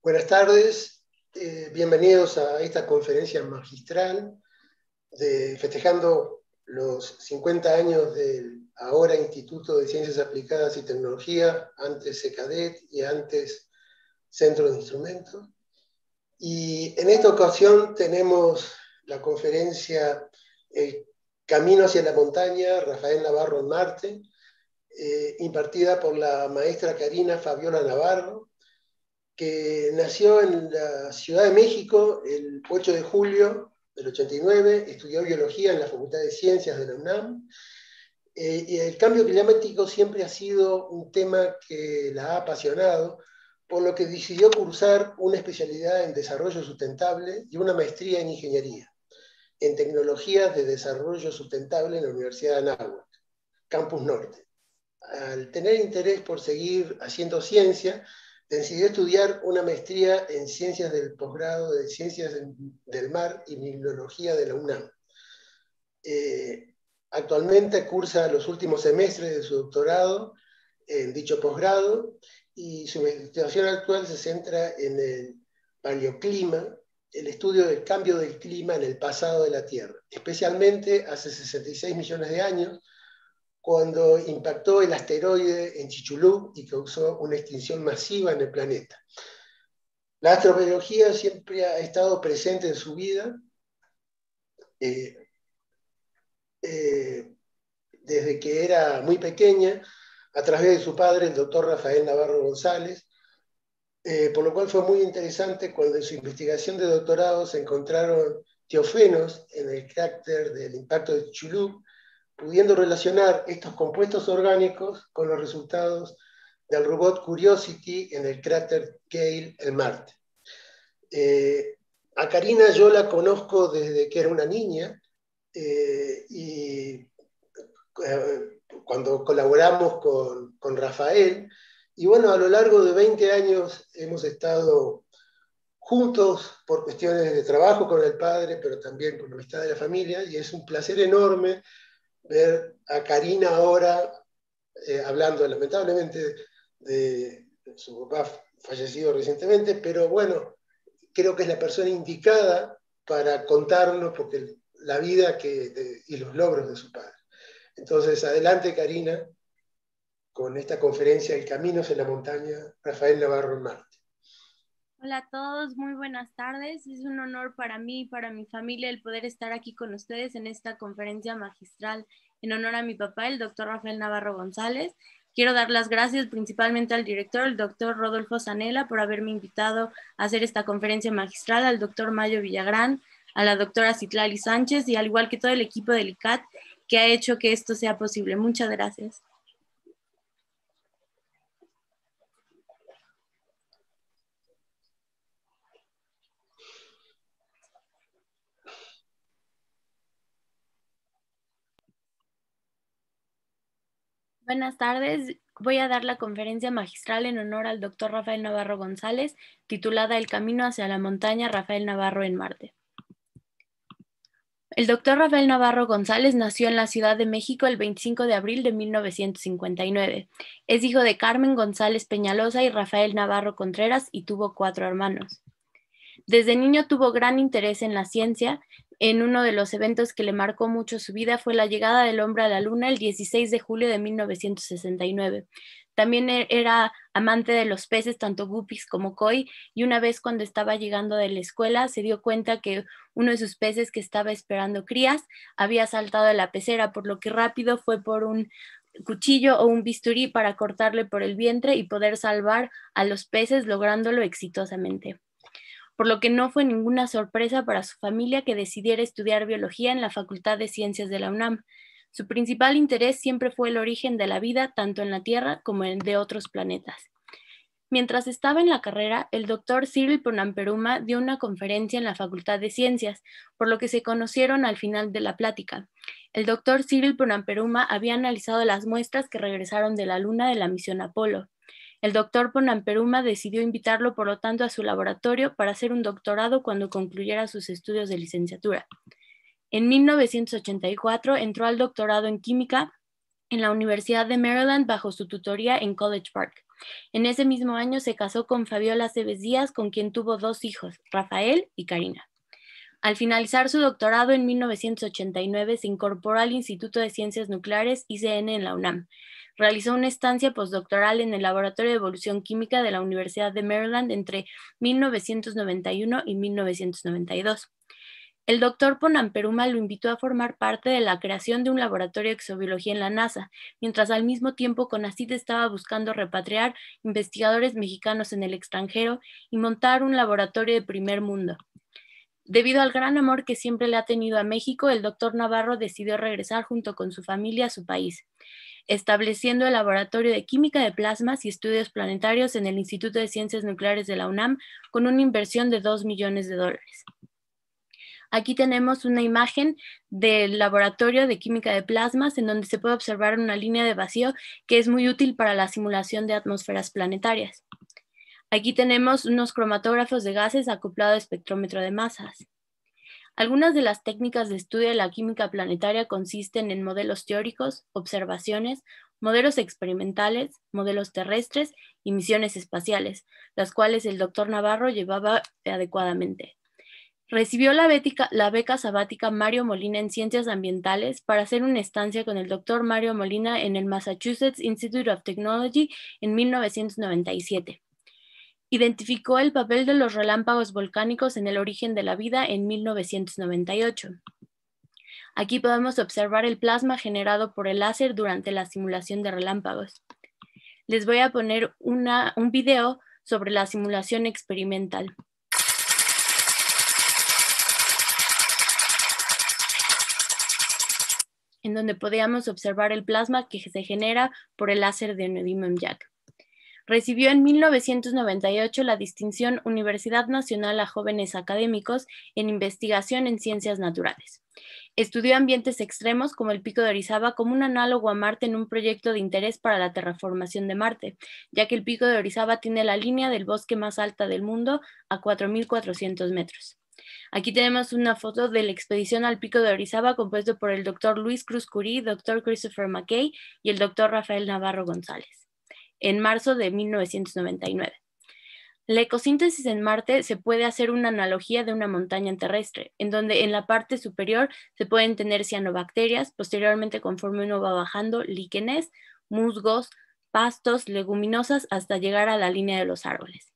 Buenas tardes, eh, bienvenidos a esta conferencia magistral de festejando los 50 años del ahora Instituto de Ciencias Aplicadas y Tecnología, antes SECADET y antes Centro de Instrumentos. Y en esta ocasión tenemos la conferencia Camino hacia la Montaña, Rafael Navarro en Marte, eh, impartida por la maestra Karina Fabiola Navarro, que nació en la Ciudad de México el 8 de julio del 89, estudió biología en la Facultad de Ciencias de la UNAM. Eh, y el cambio climático siempre ha sido un tema que la ha apasionado, por lo que decidió cursar una especialidad en desarrollo sustentable y una maestría en ingeniería en tecnologías de desarrollo sustentable en la Universidad de Anáhuac, Campus Norte. Al tener interés por seguir haciendo ciencia, decidió estudiar una maestría en ciencias del posgrado de Ciencias del Mar y Mineralogía de la UNAM. Eh, actualmente cursa los últimos semestres de su doctorado en dicho posgrado y su investigación actual se centra en el paleoclima, el estudio del cambio del clima en el pasado de la Tierra, especialmente hace 66 millones de años, cuando impactó el asteroide en Chichulú y causó una extinción masiva en el planeta. La astrobiología siempre ha estado presente en su vida, eh, eh, desde que era muy pequeña, a través de su padre, el doctor Rafael Navarro González, eh, por lo cual fue muy interesante cuando en su investigación de doctorado se encontraron teofenos en el cráter del impacto de Chichulú, pudiendo relacionar estos compuestos orgánicos con los resultados del robot Curiosity en el cráter Gale en Marte. Eh, a Karina yo la conozco desde que era una niña eh, y eh, cuando colaboramos con, con, Rafael. Y bueno, a lo largo de 20 años hemos estado juntos por cuestiones de trabajo con el padre, pero también por la amistad de la familia, y es un placer enorme ver a Karina ahora eh, hablando lamentablemente de, su papá fallecido recientemente, pero bueno, creo que es la persona indicada para contarnos porque la vida que, y los logros de su padre. Entonces, adelante Karina, con esta conferencia El Caminos en la Montaña, Rafael Navarro en Hola a todos, muy buenas tardes. Es un honor para mí y para mi familia el poder estar aquí con ustedes en esta conferencia magistral en honor a mi papá, el doctor Rafael Navarro González. Quiero dar las gracias principalmente al director, el doctor Rodolfo Zanela, por haberme invitado a hacer esta conferencia magistral, al doctor Mayo Villagrán, a la doctora Citlali Sánchez y al igual que todo el equipo del ICAT que ha hecho que esto sea posible. Muchas gracias. Buenas tardes. Voy a dar la conferencia magistral en honor al doctor Rafael Navarro González, titulada El camino hacia la montaña Rafael Navarro en Marte. El doctor Rafael Navarro González nació en la Ciudad de México el 25 de abril de 1959. Es hijo de Carmen González Peñalosa y Rafael Navarro Contreras y tuvo cuatro hermanos. Desde niño tuvo gran interés en la ciencia, en uno de los eventos que le marcó mucho su vida fue la llegada del hombre a la luna el 16 de julio de 1969. También e-, era amante de los peces, tanto guppies como koi, y una vez cuando estaba llegando de la escuela se dio cuenta que uno de sus peces que estaba esperando crías había saltado de la pecera, por lo que rápido fue por un cuchillo o un bisturí para cortarle por el vientre y poder salvar a los peces, lográndolo exitosamente por lo que no fue ninguna sorpresa para su familia que decidiera estudiar biología en la Facultad de Ciencias de la UNAM. Su principal interés siempre fue el origen de la vida, tanto en la Tierra como en de otros planetas. Mientras estaba en la carrera, el doctor Cyril Ponamperuma dio una conferencia en la Facultad de Ciencias, por lo que se conocieron al final de la plática. El doctor Cyril Ponamperuma había analizado las muestras que regresaron de la Luna de la misión Apolo. El doctor Ponamperuma decidió invitarlo, por lo tanto, a su laboratorio para hacer un doctorado cuando concluyera sus estudios de licenciatura. En 1984 entró al doctorado en química en la Universidad de Maryland bajo su tutoría en College Park. En ese mismo año se casó con Fabiola Cebes Díaz, con quien tuvo dos hijos, Rafael y Karina. Al finalizar su doctorado en 1989 se incorporó al Instituto de Ciencias Nucleares ICN en la UNAM. Realizó una estancia postdoctoral en el Laboratorio de Evolución Química de la Universidad de Maryland entre 1991 y 1992. El doctor Ponamperuma lo invitó a formar parte de la creación de un laboratorio de exobiología en la NASA, mientras al mismo tiempo CONACYT estaba buscando repatriar investigadores mexicanos en el extranjero y montar un laboratorio de primer mundo. Debido al gran amor que siempre le ha tenido a México, el doctor Navarro decidió regresar junto con su familia a su país estableciendo el Laboratorio de Química de Plasmas y Estudios Planetarios en el Instituto de Ciencias Nucleares de la UNAM con una inversión de 2 millones de dólares. Aquí tenemos una imagen del laboratorio de química de plasmas en donde se puede observar una línea de vacío que es muy útil para la simulación de atmósferas planetarias. Aquí tenemos unos cromatógrafos de gases acoplados a espectrómetro de masas. Algunas de las técnicas de estudio de la química planetaria consisten en modelos teóricos, observaciones, modelos experimentales, modelos terrestres y misiones espaciales, las cuales el doctor Navarro llevaba adecuadamente. Recibió la, beca sabática Mario Molina en Ciencias Ambientales para hacer una estancia con el doctor Mario Molina en el Massachusetts Institute of Technology en 1997. Identificó el papel de los relámpagos volcánicos en el origen de la vida en 1998. Aquí podemos observar el plasma generado por el láser durante la simulación de relámpagos. Les voy a poner un video sobre la simulación experimental. en donde podíamos observar el plasma que se genera por el láser de neodymium Jack. Recibió en 1998 la distinción Universidad Nacional a Jóvenes Académicos en Investigación en Ciencias Naturales. Estudió ambientes extremos como el pico de Orizaba como un análogo a Marte en un proyecto de interés para la terraformación de Marte, ya que el pico de Orizaba tiene la línea del bosque más alta del mundo a 4.400 metros. Aquí tenemos una foto de la expedición al pico de Orizaba compuesto por el doctor Luis Cruz Curí, doctor Christopher McKay y el doctor Rafael Navarro González en marzo de 1999. La ecosíntesis en Marte se puede hacer una analogía de una montaña terrestre, en donde en la parte superior se pueden tener cianobacterias, posteriormente conforme uno va bajando, líquenes, musgos, pastos, leguminosas, hasta llegar a la línea de los árboles.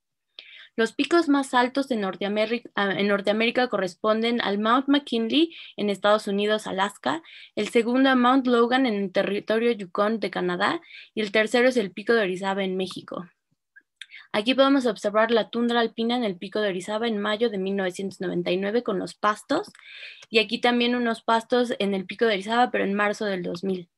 Los picos más altos de Norteamérica, ah, en Norteamérica corresponden al Mount McKinley en Estados Unidos, Alaska, el segundo a Mount Logan en el territorio Yukon de Canadá y el tercero es el pico de Orizaba en México. Aquí podemos observar la tundra alpina en el pico de Orizaba en mayo de 1999 con los pastos y aquí también unos pastos en el pico de Orizaba, pero en marzo del 2000.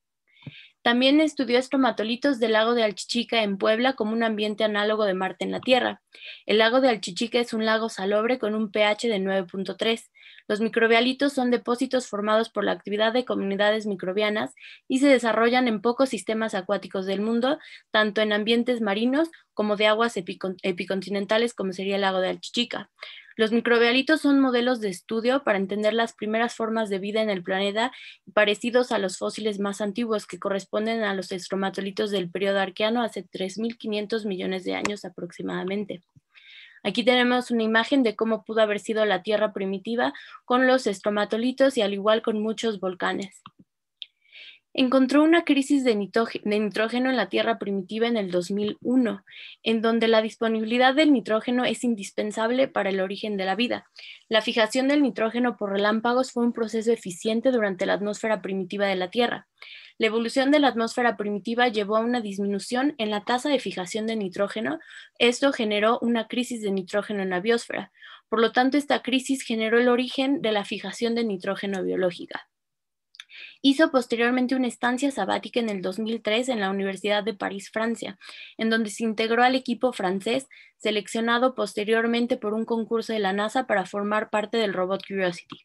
También estudió estomatolitos del lago de Alchichica en Puebla como un ambiente análogo de Marte en la Tierra. El lago de Alchichica es un lago salobre con un pH de 9.3. Los microbialitos son depósitos formados por la actividad de comunidades microbianas y se desarrollan en pocos sistemas acuáticos del mundo, tanto en ambientes marinos como de aguas epicontinentales como sería el lago de Alchichica. Los microbialitos son modelos de estudio para entender las primeras formas de vida en el planeta, parecidos a los fósiles más antiguos que corresponden a los estromatolitos del periodo arqueano hace 3.500 millones de años aproximadamente. Aquí tenemos una imagen de cómo pudo haber sido la Tierra primitiva con los estromatolitos y al igual con muchos volcanes encontró una crisis de nitrógeno en la Tierra primitiva en el 2001, en donde la disponibilidad del nitrógeno es indispensable para el origen de la vida. La fijación del nitrógeno por relámpagos fue un proceso eficiente durante la atmósfera primitiva de la Tierra. La evolución de la atmósfera primitiva llevó a una disminución en la tasa de fijación de nitrógeno. Esto generó una crisis de nitrógeno en la biosfera. Por lo tanto, esta crisis generó el origen de la fijación de nitrógeno biológica. Hizo posteriormente una estancia sabática en el 2003 en la Universidad de París, Francia, en donde se integró al equipo francés, seleccionado posteriormente por un concurso de la NASA para formar parte del robot Curiosity.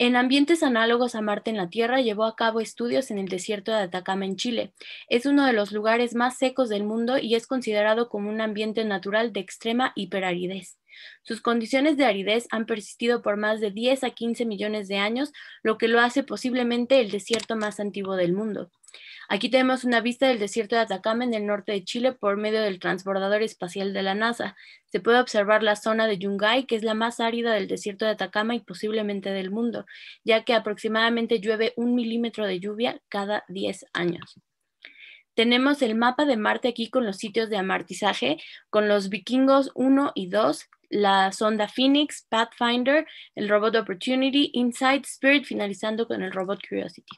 En ambientes análogos a Marte en la Tierra, llevó a cabo estudios en el desierto de Atacama en Chile. Es uno de los lugares más secos del mundo y es considerado como un ambiente natural de extrema hiperaridez. Sus condiciones de aridez han persistido por más de 10 a 15 millones de años, lo que lo hace posiblemente el desierto más antiguo del mundo. Aquí tenemos una vista del desierto de Atacama en el norte de Chile por medio del transbordador espacial de la NASA. Se puede observar la zona de Yungay, que es la más árida del desierto de Atacama y posiblemente del mundo, ya que aproximadamente llueve un milímetro de lluvia cada 10 años. Tenemos el mapa de Marte aquí con los sitios de amartizaje, con los vikingos 1 y 2, la sonda Phoenix, Pathfinder, el robot Opportunity, Insight Spirit, finalizando con el robot Curiosity.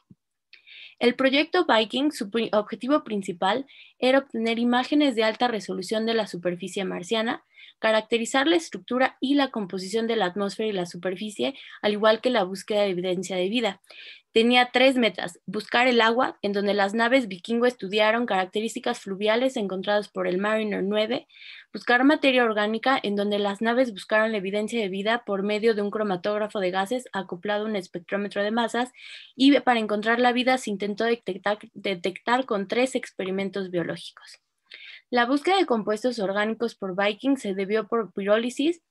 El proyecto Viking, su objetivo principal era obtener imágenes de alta resolución de la superficie marciana, caracterizar la estructura y la composición de la atmósfera y la superficie, al igual que la búsqueda de evidencia de vida. Tenía tres metas, buscar el agua, en donde las naves vikingo estudiaron características fluviales encontradas por el Mariner 9, buscar materia orgánica, en donde las naves buscaron la evidencia de vida por medio de un cromatógrafo de gases acoplado a un espectrómetro de masas, y para encontrar la vida se intentó detectar, detectar con tres experimentos biológicos. La búsqueda de compuestos orgánicos por Viking se debió por pirólisis,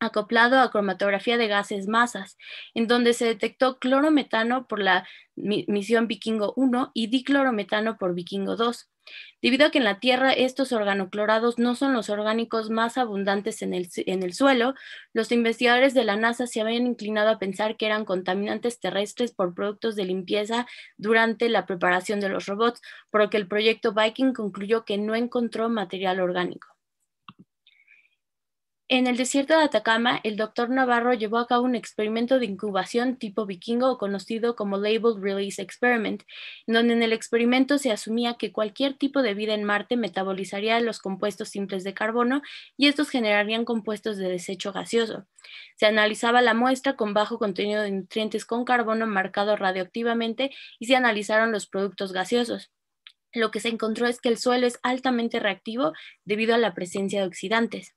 acoplado a cromatografía de gases masas, en donde se detectó clorometano por la misión Vikingo 1 y diclorometano por Vikingo 2. Debido a que en la Tierra estos organoclorados no son los orgánicos más abundantes en el, en el suelo, los investigadores de la NASA se habían inclinado a pensar que eran contaminantes terrestres por productos de limpieza durante la preparación de los robots, por lo que el proyecto Viking concluyó que no encontró material orgánico. En el desierto de Atacama, el doctor Navarro llevó a cabo un experimento de incubación tipo vikingo conocido como Label Release Experiment, donde en el experimento se asumía que cualquier tipo de vida en Marte metabolizaría los compuestos simples de carbono y estos generarían compuestos de desecho gaseoso. Se analizaba la muestra con bajo contenido de nutrientes con carbono marcado radioactivamente y se analizaron los productos gaseosos. Lo que se encontró es que el suelo es altamente reactivo debido a la presencia de oxidantes.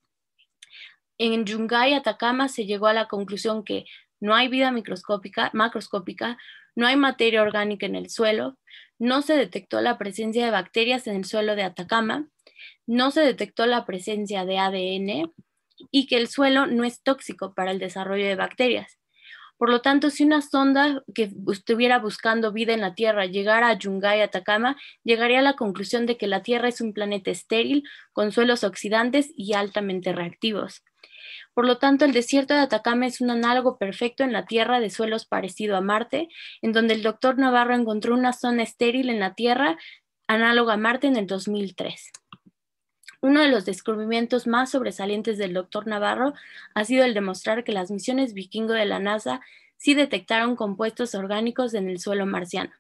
En Yungay, Atacama, se llegó a la conclusión que no hay vida microscópica, macroscópica, no hay materia orgánica en el suelo, no se detectó la presencia de bacterias en el suelo de Atacama, no se detectó la presencia de ADN y que el suelo no es tóxico para el desarrollo de bacterias. Por lo tanto, si una sonda que estuviera buscando vida en la Tierra llegara a Yungay, Atacama, llegaría a la conclusión de que la Tierra es un planeta estéril, con suelos oxidantes y altamente reactivos. Por lo tanto, el desierto de Atacama es un análogo perfecto en la Tierra de suelos parecido a Marte, en donde el doctor Navarro encontró una zona estéril en la Tierra análoga a Marte en el 2003. Uno de los descubrimientos más sobresalientes del doctor Navarro ha sido el demostrar que las misiones vikingo de la NASA sí detectaron compuestos orgánicos en el suelo marciano.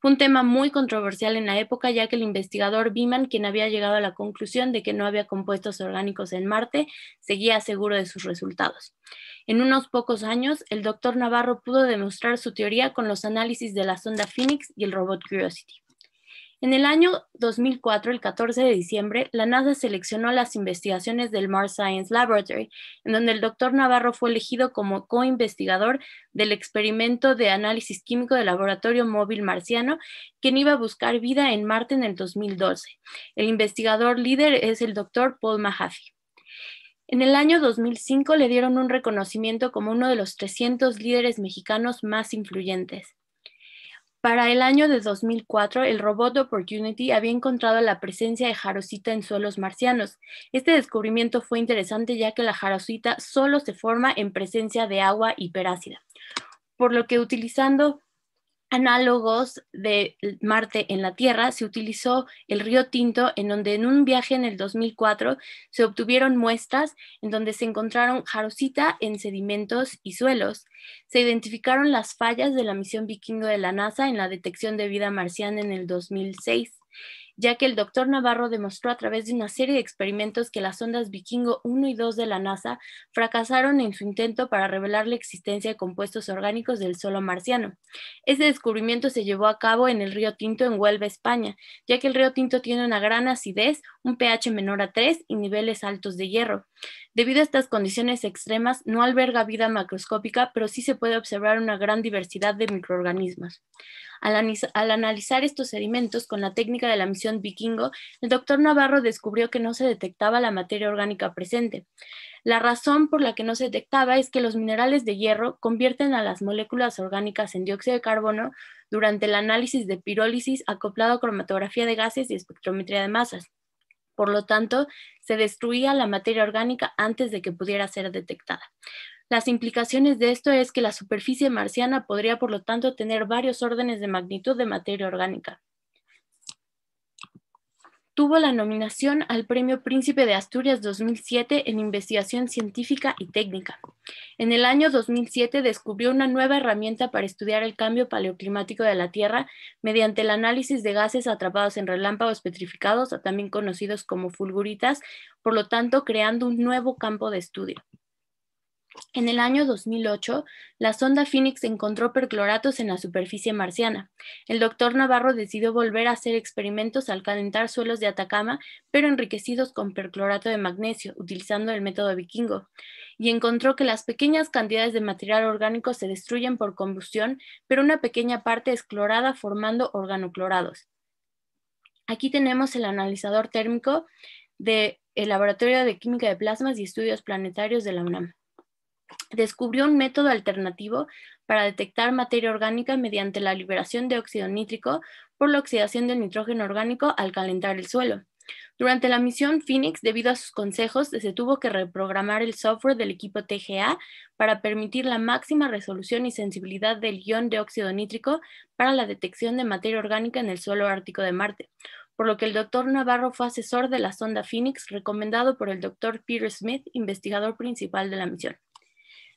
Fue un tema muy controversial en la época, ya que el investigador Biman, quien había llegado a la conclusión de que no había compuestos orgánicos en Marte, seguía seguro de sus resultados. En unos pocos años, el doctor Navarro pudo demostrar su teoría con los análisis de la sonda Phoenix y el robot Curiosity. En el año 2004, el 14 de diciembre, la NASA seleccionó las investigaciones del Mars Science Laboratory, en donde el doctor Navarro fue elegido como co-investigador del experimento de análisis químico del laboratorio móvil marciano, quien iba a buscar vida en Marte en el 2012. El investigador líder es el doctor Paul Mahaffey. En el año 2005 le dieron un reconocimiento como uno de los 300 líderes mexicanos más influyentes. Para el año de 2004, el robot Opportunity había encontrado la presencia de jarosita en suelos marcianos. Este descubrimiento fue interesante ya que la jarosita solo se forma en presencia de agua hiperácida, por lo que utilizando análogos de Marte en la Tierra, se utilizó el río Tinto, en donde en un viaje en el 2004 se obtuvieron muestras en donde se encontraron jarosita en sedimentos y suelos. Se identificaron las fallas de la misión vikingo de la NASA en la detección de vida marciana en el 2006 ya que el doctor Navarro demostró a través de una serie de experimentos que las ondas Vikingo 1 y 2 de la NASA fracasaron en su intento para revelar la existencia de compuestos orgánicos del suelo marciano. Este descubrimiento se llevó a cabo en el río Tinto en Huelva, España, ya que el río Tinto tiene una gran acidez, un pH menor a 3 y niveles altos de hierro. Debido a estas condiciones extremas, no alberga vida macroscópica, pero sí se puede observar una gran diversidad de microorganismos. Al, analizar estos sedimentos con la técnica de la misión vikingo, el doctor Navarro descubrió que no se detectaba la materia orgánica presente. La razón por la que no se detectaba es que los minerales de hierro convierten a las moléculas orgánicas en dióxido de carbono durante el análisis de pirólisis acoplado a cromatografía de gases y espectrometría de masas. Por lo tanto, se destruía la materia orgánica antes de que pudiera ser detectada. Las implicaciones de esto es que la superficie marciana podría, por lo tanto, tener varios órdenes de magnitud de materia orgánica. Tuvo la nominación al Premio Príncipe de Asturias 2007 en investigación científica y técnica. En el año 2007 descubrió una nueva herramienta para estudiar el cambio paleoclimático de la Tierra mediante el análisis de gases atrapados en relámpagos petrificados, también conocidos como fulguritas, por lo tanto creando un nuevo campo de estudio. En el año 2008, la sonda Phoenix encontró percloratos en la superficie marciana. El doctor Navarro decidió volver a hacer experimentos al calentar suelos de Atacama, pero enriquecidos con perclorato de magnesio, utilizando el método vikingo, y encontró que las pequeñas cantidades de material orgánico se destruyen por combustión, pero una pequeña parte es clorada formando organoclorados. Aquí tenemos el analizador térmico del laboratorio de química de plasmas y estudios planetarios de la UNAM descubrió un método alternativo para detectar materia orgánica mediante la liberación de óxido nítrico por la oxidación del nitrógeno orgánico al calentar el suelo. Durante la misión Phoenix, debido a sus consejos, se tuvo que reprogramar el software del equipo TGA para permitir la máxima resolución y sensibilidad del ion de óxido nítrico para la detección de materia orgánica en el suelo ártico de Marte, por lo que el doctor Navarro fue asesor de la sonda Phoenix recomendado por el doctor Peter Smith, investigador principal de la misión.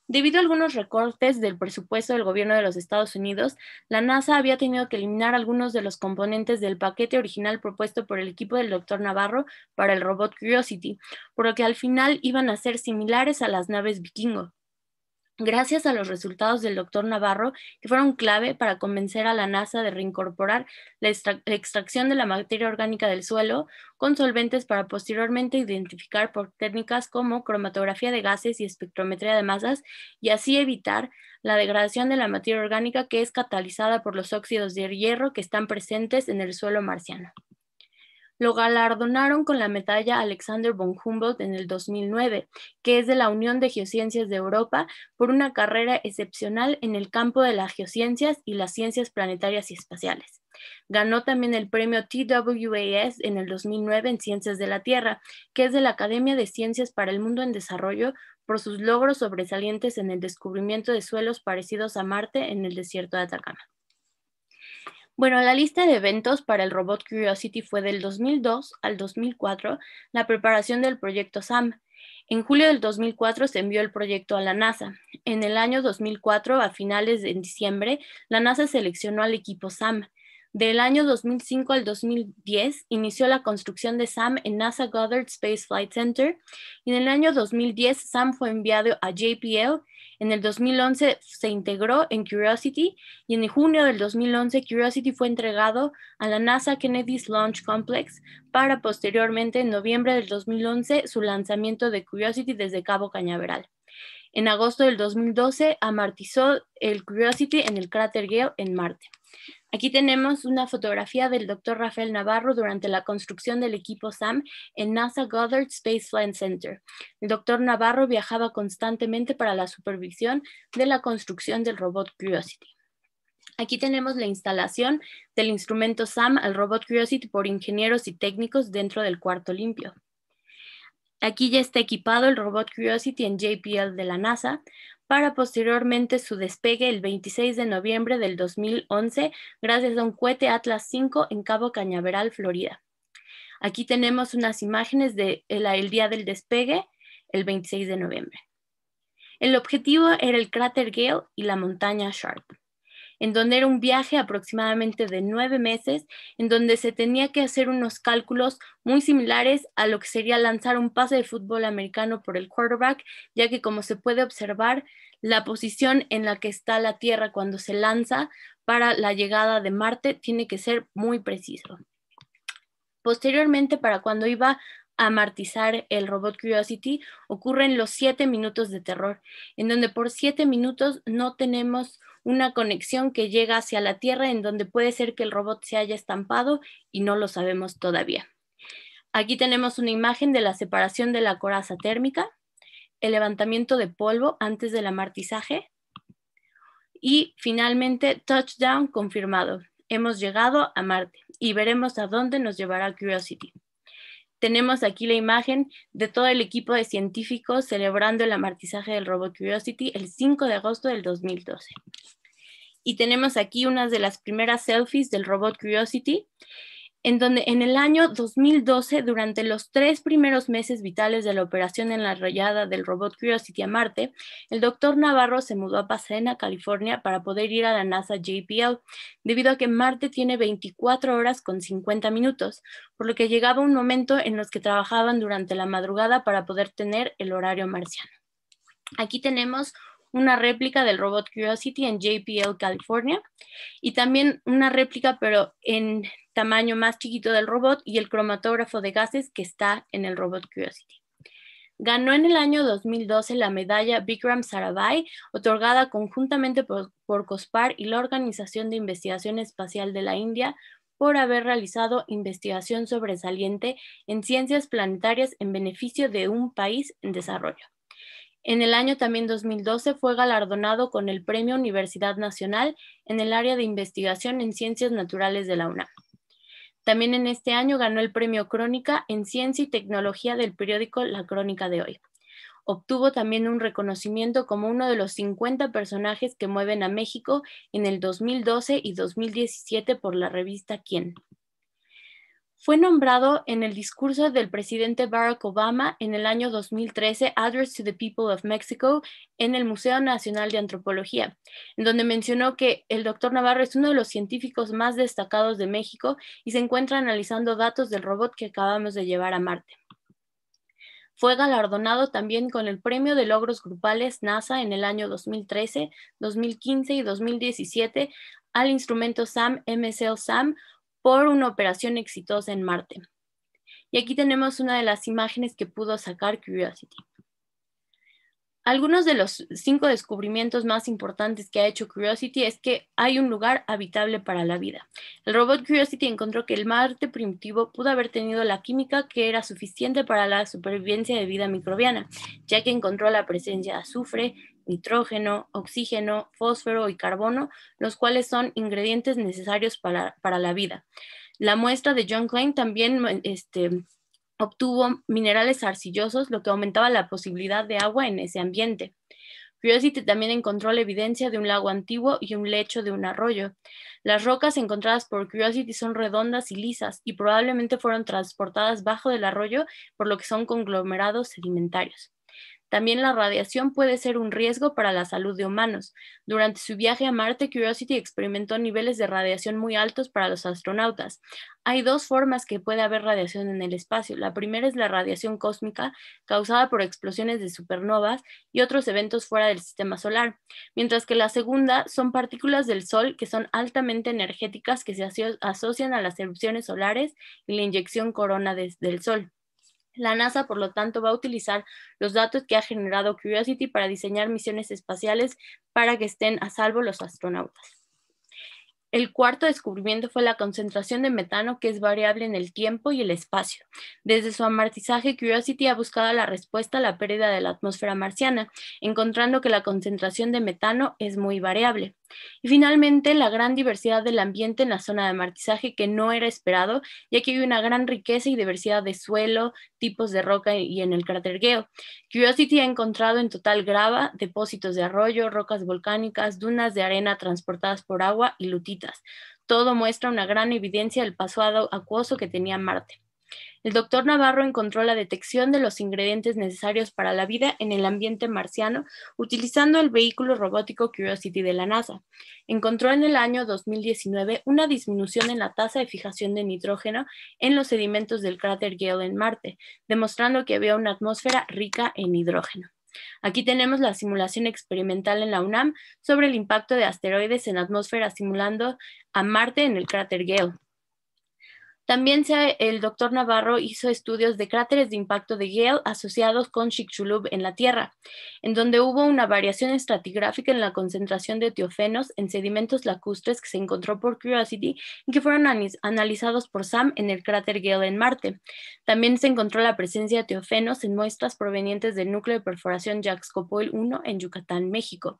Debido a algunos recortes del presupuesto del gobierno de los Estados Unidos, la NASA había tenido que eliminar algunos de los componentes del paquete original propuesto por el equipo del Dr. Navarro para el robot Curiosity, por lo que al final iban a ser similares a las naves vikingo gracias a los resultados del doctor Navarro, que fueron clave para convencer a la NASA de reincorporar la, extracción de la materia orgánica del suelo con solventes para posteriormente identificar por técnicas como cromatografía de gases y espectrometría de masas y así evitar la degradación de la materia orgánica que es catalizada por los óxidos de hierro que están presentes en el suelo marciano. Lo galardonaron con la medalla Alexander von Humboldt en el 2009, que es de la Unión de Geociencias de Europa, por una carrera excepcional en el campo de las geociencias y las ciencias planetarias y espaciales. Ganó también el premio TWAS en el 2009 en Ciencias de la Tierra, que es de la Academia de Ciencias para el Mundo en Desarrollo, por sus logros sobresalientes en el descubrimiento de suelos parecidos a Marte en el desierto de Atacama. Bueno, la lista de eventos para el robot Curiosity fue del 2002 al 2004 la preparación del proyecto SAM. En julio del 2004 se envió el proyecto a la NASA. En el año 2004, a finales de diciembre, la NASA seleccionó al equipo SAM. Del año 2005 al 2010 inició la construcción de SAM en NASA Goddard Space Flight Center y en el año 2010 SAM fue enviado a JPL en el 2011 se integró en Curiosity y en junio del 2011 Curiosity fue entregado a la NASA Kennedy's Launch Complex para posteriormente en noviembre del 2011 su lanzamiento de Curiosity desde Cabo Cañaveral. En agosto del 2012 amortizó el Curiosity en el cráter Gale en Marte. Aquí tenemos una fotografía del doctor Rafael Navarro durante la construcción del equipo SAM en NASA Goddard Space Flight Center. El doctor Navarro viajaba constantemente para la supervisión de la construcción del robot Curiosity. Aquí tenemos la instalación del instrumento SAM al robot Curiosity por ingenieros y técnicos dentro del cuarto limpio. Aquí ya está equipado el robot Curiosity en JPL de la NASA para posteriormente su despegue el 26 de noviembre del 2011 gracias a un cohete Atlas V en Cabo Cañaveral, Florida. Aquí tenemos unas imágenes del día del despegue, el 26 de noviembre. El objetivo era el cráter Gale y la montaña Sharp en donde era un viaje aproximadamente de nueve meses, en donde se tenía que hacer unos cálculos muy similares a lo que sería lanzar un pase de fútbol americano por el quarterback, ya que como se puede observar, la posición en la que está la Tierra cuando se lanza para la llegada de Marte tiene que ser muy preciso. Posteriormente, para cuando iba a martizar el robot Curiosity, ocurren los siete minutos de terror, en donde por siete minutos no tenemos una conexión que llega hacia la Tierra en donde puede ser que el robot se haya estampado y no lo sabemos todavía. Aquí tenemos una imagen de la separación de la coraza térmica, el levantamiento de polvo antes del amortizaje y finalmente touchdown confirmado. Hemos llegado a Marte y veremos a dónde nos llevará Curiosity tenemos aquí la imagen de todo el equipo de científicos celebrando el amortizaje del robot Curiosity el 5 de agosto del 2012. Y tenemos aquí unas de las primeras selfies del robot Curiosity en donde en el año 2012, durante los tres primeros meses vitales de la operación en la rayada del robot Curiosity a Marte, el doctor Navarro se mudó a Pasadena, California, para poder ir a la NASA JPL, debido a que Marte tiene 24 horas con 50 minutos, por lo que llegaba un momento en los que trabajaban durante la madrugada para poder tener el horario marciano. Aquí tenemos una réplica del robot Curiosity en JPL, California, y también una réplica, pero en tamaño más chiquito del robot y el cromatógrafo de gases que está en el robot Curiosity. Ganó en el año 2012 la medalla Bikram Sarabhai, otorgada conjuntamente por COSPAR y la Organización de Investigación Espacial de la India por haber realizado investigación sobresaliente en ciencias planetarias en beneficio de un país en desarrollo. En el año también 2012 fue galardonado con el Premio Universidad Nacional en el área de investigación en ciencias naturales de la UNAM. También en este año ganó el Premio Crónica en Ciencia y Tecnología del periódico La Crónica de Hoy. Obtuvo también un reconocimiento como uno de los 50 personajes que mueven a México en el 2012 y 2017 por la revista Quién fue nombrado en el discurso del presidente Barack Obama en el año 2013, Address to the People of Mexico, en el Museo Nacional de Antropología, en donde mencionó que el doctor Navarro es uno de los científicos más destacados de México y se encuentra analizando datos del robot que acabamos de llevar a Marte. Fue galardonado también con el Premio de Logros Grupales NASA en el año 2013, 2015 y 2017 al instrumento SAM MSL SAM por una operación exitosa en Marte. Y aquí tenemos una de las imágenes que pudo sacar Curiosity. Algunos de los cinco descubrimientos más importantes que ha hecho Curiosity es que hay un lugar habitable para la vida. El robot Curiosity encontró que el Marte primitivo pudo haber tenido la química que era suficiente para la supervivencia de vida microbiana, ya que encontró la presencia de azufre, nitrógeno, oxígeno, fósforo y carbono, los cuales son ingredientes necesarios para, la vida. La muestra de John Klein también mm, este, obtuvo minerales arcillosos, lo que aumentaba la posibilidad de agua en ese ambiente. Curiosity también encontró la evidencia de un lago antiguo y un lecho de un arroyo. Las rocas encontradas por Curiosity son redondas y lisas y probablemente fueron transportadas bajo el arroyo, por lo que son conglomerados sedimentarios. También la radiación puede ser un riesgo para la salud de humanos. Durante su viaje a Marte, Curiosity experimentó niveles de radiación muy altos para los astronautas. Hay dos formas que puede haber radiación en el espacio. La primera es la radiación cósmica causada por explosiones de supernovas y otros eventos fuera del sistema solar, mientras que la segunda son partículas del Sol que son altamente energéticas que se asocian a las erupciones solares y la inyección corona del Sol. La NASA, por lo tanto, va a utilizar los datos que ha generado Curiosity para diseñar misiones espaciales para que estén a salvo los astronautas. El cuarto descubrimiento fue la concentración de metano, que es variable en el tiempo y el espacio. Desde su amortizaje, Curiosity ha buscado la respuesta a la pérdida de la atmósfera marciana, encontrando que la concentración de metano es muy variable. Y finalmente, la gran diversidad del ambiente en la zona de martizaje que no era esperado, ya que hay una gran riqueza y diversidad de suelo, tipos de roca y en el cráter Geo. Curiosity ha encontrado en total grava, depósitos de arroyo, rocas volcánicas, dunas de arena transportadas por agua y lutitas. Todo muestra una gran evidencia del pasado acuoso que tenía Marte el doctor Navarro encontró la detección de los ingredientes necesarios para la vida en el ambiente marciano utilizando el vehículo robótico Curiosity de la NASA. Encontró en el año 2019 una disminución en la tasa de fijación de nitrógeno en los sedimentos del cráter Gale en Marte, demostrando que había una atmósfera rica en hidrógeno. Aquí tenemos la simulación experimental en la UNAM sobre el impacto de asteroides en la atmósfera simulando a Marte en el cráter Gale. También el doctor Navarro hizo estudios de cráteres de impacto de Gale asociados con Chicxulub en la Tierra, en donde hubo una variación estratigráfica en la concentración de teofenos en sedimentos lacustres que se encontró por Curiosity y que fueron analizados por Sam en el cráter Gale en Marte. También se encontró la presencia de teofenos en muestras provenientes del núcleo de perforación Jaxcopoil 1 en Yucatán, México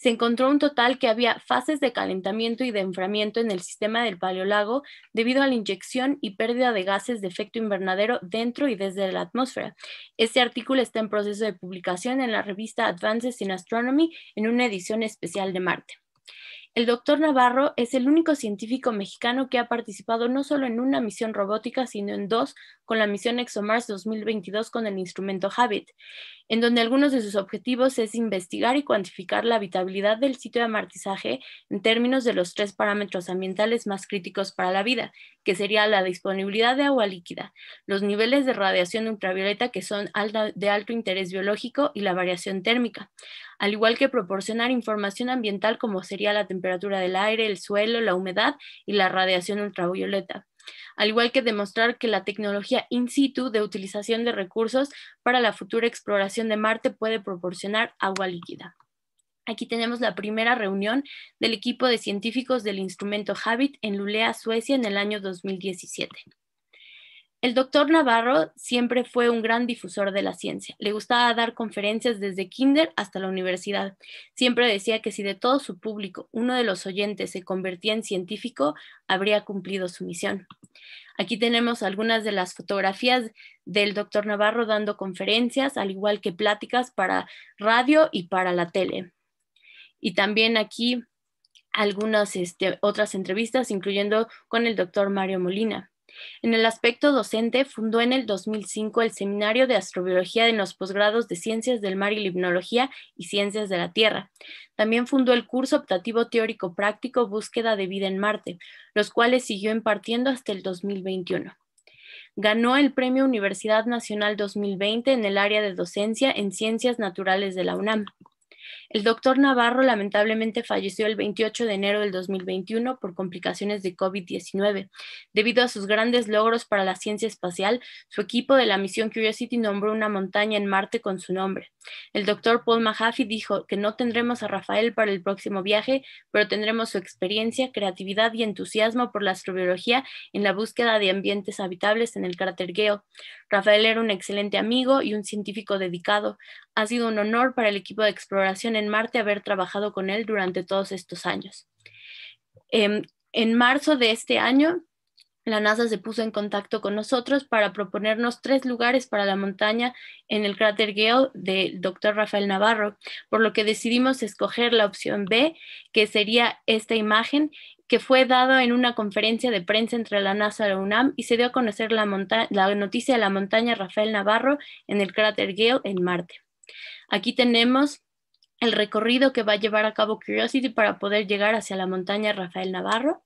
se encontró un total que había fases de calentamiento y de enfriamiento en el sistema del Paleolago debido a la inyección y pérdida de gases de efecto invernadero dentro y desde la atmósfera. Este artículo está en proceso de publicación en la revista Advances in Astronomy en una edición especial de Marte. El doctor Navarro es el único científico mexicano que ha participado no solo en una misión robótica, sino en dos, con la misión ExoMars 2022 con el instrumento Habit, en donde algunos de sus objetivos es investigar y cuantificar la habitabilidad del sitio de amortizaje en términos de los tres parámetros ambientales más críticos para la vida, que sería la disponibilidad de agua líquida, los niveles de radiación ultravioleta que son de alto interés biológico y la variación térmica al igual que proporcionar información ambiental como sería la temperatura del aire, el suelo, la humedad y la radiación ultravioleta al igual que demostrar que la tecnología in situ de utilización de recursos para la futura exploración de Marte puede proporcionar agua líquida. Aquí tenemos la primera reunión del equipo de científicos del instrumento Habit en Lulea, Suecia, en el año 2017. El doctor Navarro siempre fue un gran difusor de la ciencia. Le gustaba dar conferencias desde kinder hasta la universidad. Siempre decía que si de todo su público uno de los oyentes se convertía en científico, habría cumplido su misión. Aquí tenemos algunas de las fotografías del doctor Navarro dando conferencias, al igual que pláticas para radio y para la tele. Y también aquí algunas este, otras entrevistas, incluyendo con el doctor Mario Molina. En el aspecto docente, fundó en el 2005 el Seminario de Astrobiología en los posgrados de Ciencias del Mar y Limnología y Ciencias de la Tierra. También fundó el curso optativo teórico práctico Búsqueda de vida en Marte, los cuales siguió impartiendo hasta el 2021. Ganó el Premio Universidad Nacional 2020 en el área de docencia en Ciencias Naturales de la UNAM. El doctor Navarro lamentablemente falleció el 28 de enero del 2021 por complicaciones de COVID-19. Debido a sus grandes logros para la ciencia espacial, su equipo de la misión Curiosity nombró una montaña en Marte con su nombre. El doctor Paul Mahaffey dijo que no tendremos a Rafael para el próximo viaje, pero tendremos su experiencia, creatividad y entusiasmo por la astrobiología en la búsqueda de ambientes habitables en el cráter Gale. Rafael era un excelente amigo y un científico dedicado. Ha sido un honor para el equipo de exploración en Marte haber trabajado con él durante todos estos años. Em, en marzo de este año, la NASA se puso en contacto con nosotros para proponernos tres lugares para la montaña en el cráter Gale del doctor Rafael Navarro, por lo que decidimos escoger la opción B, que sería esta imagen que fue dada en una conferencia de prensa entre la NASA y la UNAM y se dio a conocer la, la noticia de la montaña Rafael Navarro en el cráter Gale en Marte. Aquí tenemos el recorrido que va a llevar a cabo Curiosity para poder llegar hacia la montaña Rafael Navarro.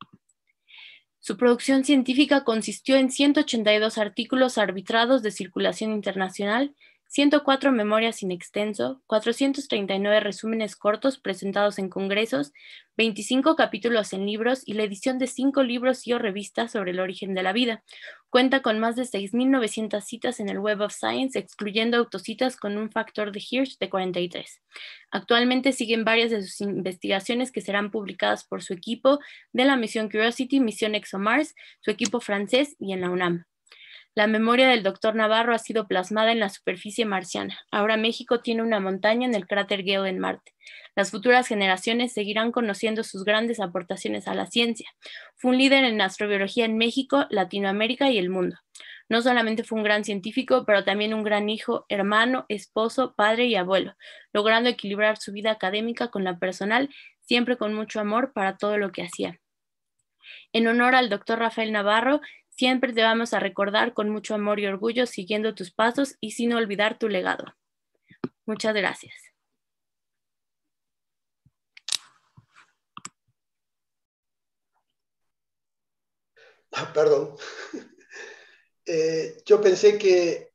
Su producción científica consistió en 182 artículos arbitrados de circulación internacional 104 memorias in extenso, 439 resúmenes cortos presentados en congresos, 25 capítulos en libros y la edición de 5 libros y o revistas sobre el origen de la vida. Cuenta con más de 6.900 citas en el Web of Science, excluyendo autocitas con un factor de Hirsch de 43. Actualmente siguen varias de sus investigaciones que serán publicadas por su equipo de la misión Curiosity, misión ExoMars, su equipo francés y en la UNAM. La memoria del doctor Navarro ha sido plasmada en la superficie marciana. Ahora México tiene una montaña en el cráter Gale en Marte. Las futuras generaciones seguirán conociendo sus grandes aportaciones a la ciencia. Fue un líder en astrobiología en México, Latinoamérica y el mundo. No solamente fue un gran científico, pero también un gran hijo, hermano, esposo, padre y abuelo, logrando equilibrar su vida académica con la personal, siempre con mucho amor para todo lo que hacía. En honor al doctor Rafael Navarro, Siempre te vamos a recordar con mucho amor y orgullo, siguiendo tus pasos y sin olvidar tu legado. Muchas gracias. Ah, perdón. Eh, yo pensé que,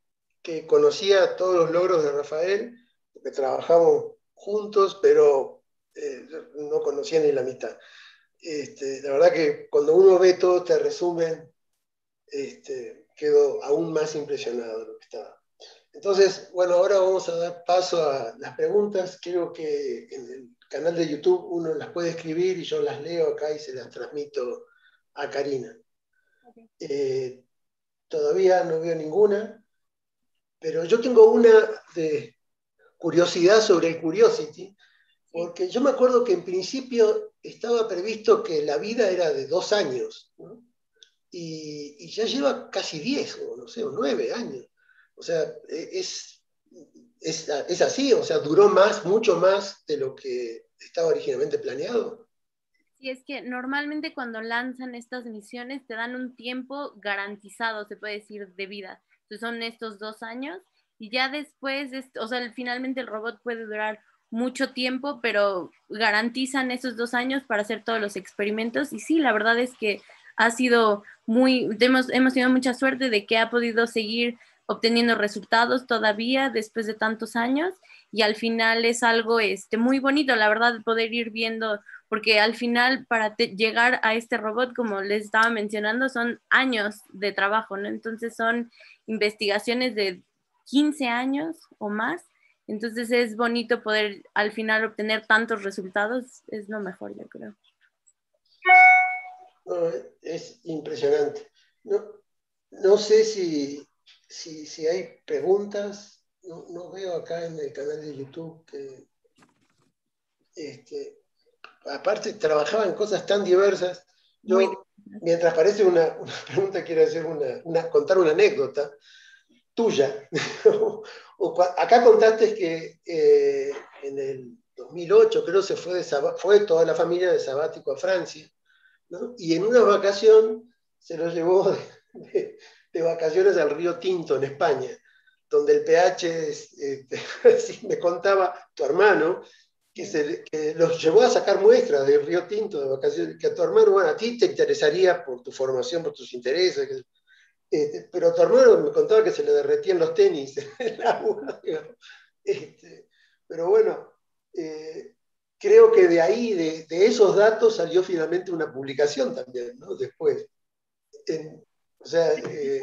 conocía todos los logros de Rafael, porque trabajamos juntos, pero eh, no conocía ni la mitad. Este, la verdad que cuando uno ve todo este resumen este, aún más impresionado de lo que estaba. Entonces, bueno, ahora vamos a dar paso a las preguntas. Creo que en el canal de YouTube uno las puede escribir y yo las leo acá y se las transmito a Karina. Eh, todavía no veo ninguna, pero yo tengo una de curiosidad sobre Curiosity, porque yo me acuerdo que en principio estaba previsto que la vida era de dos años, ¿no? y, ya lleva casi 10 o no sé, o 9 años. O sea, e, es, es, es, así, o sea, duró más, mucho más de lo que estaba originalmente planeado. Y es que normalmente cuando lanzan estas misiones te dan un tiempo garantizado, se puede decir, de vida. Entonces son estos dos años y ya después, o sea, finalmente el robot puede durar mucho tiempo, pero garantizan esos dos años para hacer todos los experimentos. Y sí, la verdad es que ha sido hemos, tenido mucha suerte de que ha podido seguir obteniendo resultados todavía después de tantos años y al final es algo este, muy bonito, la verdad, poder ir viendo, porque al final para llegar a este robot, como les estaba mencionando, son años de trabajo, ¿no? Entonces son investigaciones de 15 años o más, entonces es bonito poder al final obtener tantos resultados, es lo mejor, yo creo es impresionante. No, sé si, hay preguntas. No, veo acá en el canal de YouTube que. Este, aparte, trabajaban cosas tan diversas. mientras parece una, pregunta, quiero hacer una, contar una anécdota tuya. acá contaste que eh, en el 2008, creo, se fue, de, fue toda la familia de sabático a Francia. Y en una vacación se lo llevó de, vacaciones al río Tinto, en España, donde el pH, este, me contaba tu hermano, que, se, los llevó a sacar muestras del río Tinto de vacaciones, que a tu hermano, bueno, a ti te interesaría por tu formación, por tus intereses, este, pero tu hermano me contaba que se le derretían los tenis en el agua. Este, pero bueno, eh, creo que de ahí, de, esos datos, salió finalmente una publicación también, ¿no? Después. o sea, eh,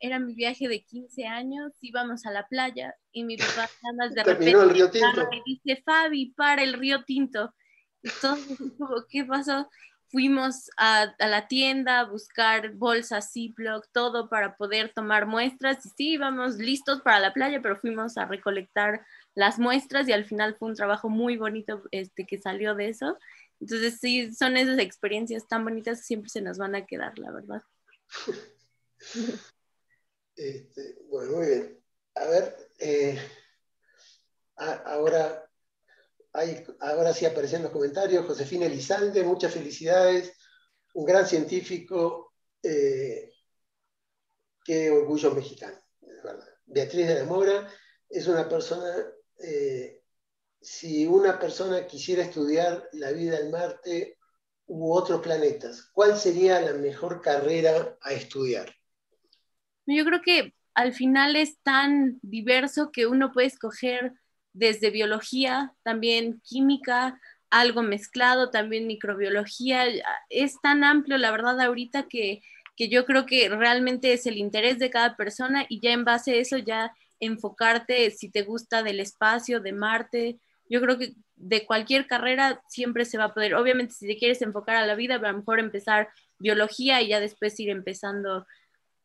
era, mi viaje de 15 años, íbamos a la playa y mi papá más de repente el río tinto. me dice, Fabi, para el río Tinto. Entonces, ¿qué pasó? Fuimos a, a la tienda a buscar bolsas Ziploc, todo para poder tomar muestras. Y sí, íbamos listos para la playa, pero fuimos a recolectar las muestras y al final fue un trabajo muy bonito este, que salió de eso. Entonces sí, son esas experiencias tan bonitas que siempre se nos van a quedar, la verdad. Este, bueno, muy bien. A ver, eh, ahora, hay, ahora sí aparecen los comentarios. Josefina Elizalde, muchas felicidades. Un gran científico. Eh, qué orgullo mexicano, Beatriz de la Mora es una persona eh, si una persona quisiera estudiar la vida en Marte u otros planetas, ¿cuál sería la mejor carrera a estudiar? Yo creo que al final es tan diverso que uno puede escoger desde biología, también química, algo mezclado, también microbiología. Es tan amplio, la verdad, ahorita que yo creo que realmente es el interés de cada persona y ya en base a eso ya enfocarte si te gusta del espacio, de Marte. Yo creo que de cualquier carrera siempre se va a poder. Obviamente, si te quieres enfocar a la vida, a lo mejor empezar biología y ya después ir empezando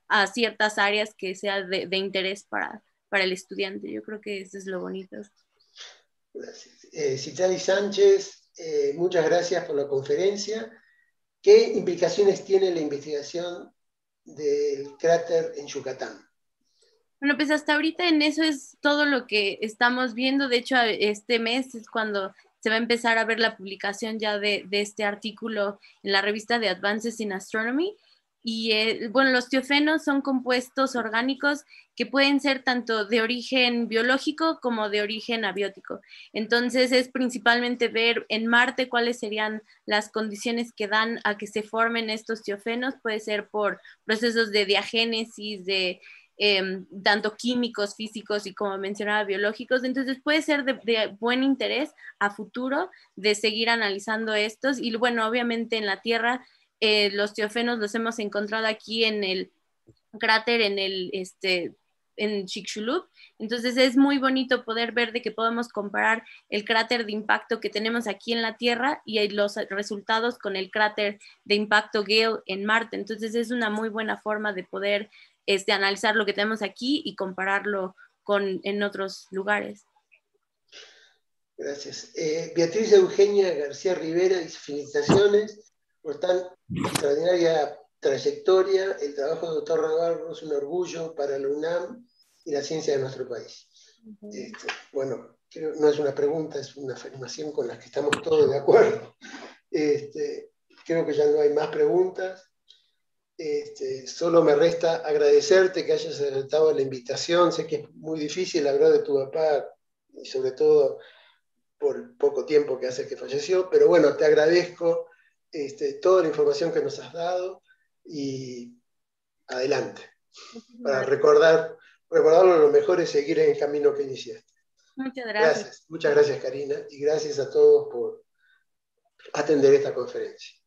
a ciertas áreas que sean de, interés para, para el estudiante. Yo creo que eso es lo bonito. Eh, Citali Sánchez, eh, muchas gracias por la conferencia. ¿Qué implicaciones tiene la investigación del cráter en Yucatán? Bueno, pues hasta ahorita en eso es todo lo que estamos viendo. De hecho, este mes es cuando se va a empezar a ver la publicación ya de, este artículo en la revista de Advances in Astronomy. Y eh, bueno, los tiofenos son compuestos orgánicos que pueden ser tanto de origen biológico como de origen abiótico. Entonces es principalmente ver en Marte cuáles serían las condiciones que dan a que se formen estos tiofenos. Puede ser por procesos de diagénesis, de eh, tanto químicos, físicos y como mencionaba, biológicos. Entonces puede ser de, buen interés a futuro de seguir analizando estos. Y bueno, obviamente en la Tierra eh, los teofenos los hemos encontrado aquí en el cráter, en el este, en Chicxulub. Entonces es muy bonito poder ver de que podemos comparar el cráter de impacto que tenemos aquí en la Tierra y eh, los resultados con el cráter de impacto Gale en Marte. Entonces es una muy buena forma de poder este, analizar lo que tenemos aquí y compararlo con, en otros lugares. Gracias. Eh, Beatriz Eugenia García Rivera sus felicitaciones por tan extraordinaria trayectoria. El trabajo del doctor Navarro es un orgullo para la UNAM y la ciencia de nuestro país. Este, bueno, no es una pregunta, es una afirmación con la que estamos todos de acuerdo. Este, creo que ya no hay más preguntas. Este, solo me resta agradecerte que hayas aceptado la invitación. Sé que es muy difícil hablar de tu papá y sobre todo por el poco tiempo que hace que falleció, pero bueno, te agradezco este, toda la información que nos has dado y adelante. Para recordar, recordarlo lo mejor es seguir en el camino que iniciaste. Muchas gracias. Muchas gracias, Karina, y gracias a todos por atender esta conferencia.